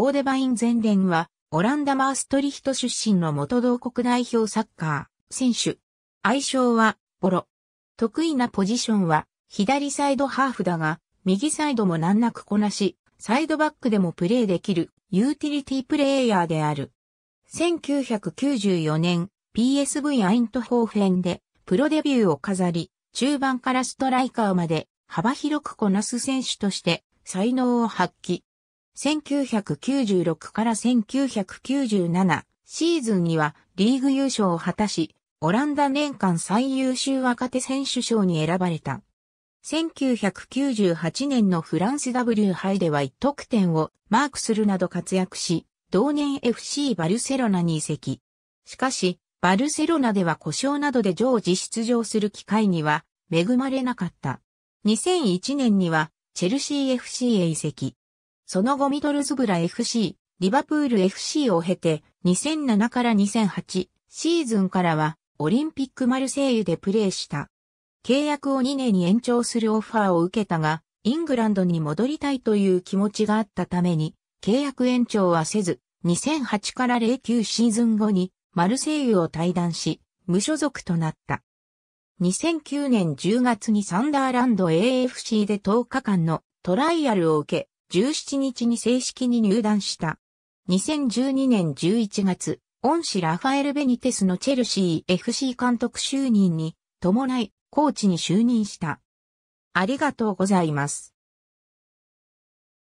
ボーデバイン前連は、オランダマーストリヒト出身の元同国代表サッカー、選手。愛称は、ボロ。得意なポジションは、左サイドハーフだが、右サイドも難なくこなし、サイドバックでもプレーできる、ユーティリティプレイヤーである。1994年、PSV アイントホーフェンで、プロデビューを飾り、中盤からストライカーまで、幅広くこなす選手として、才能を発揮。1996から1997シーズンにはリーグ優勝を果たし、オランダ年間最優秀若手選手賞に選ばれた。1998年のフランス W 杯では1得点をマークするなど活躍し、同年 FC バルセロナに移籍。しかし、バルセロナでは故障などで常時出場する機会には恵まれなかった。2001年にはチェルシー FC へ移籍。その後ミドルズブラ FC、リバプール FC を経て、2007から2008シーズンからは、オリンピックマルセイユでプレーした。契約を2年に延長するオファーを受けたが、イングランドに戻りたいという気持ちがあったために、契約延長はせず、2008から09シーズン後に、マルセイユを退団し、無所属となった。2009年10月にサンダーランド AFC で10日間のトライアルを受け、17日に正式に入団した。2012年11月、恩師ラファエル・ベニテスのチェルシー FC 監督就任に伴い、コーチに就任した。ありがとうございます。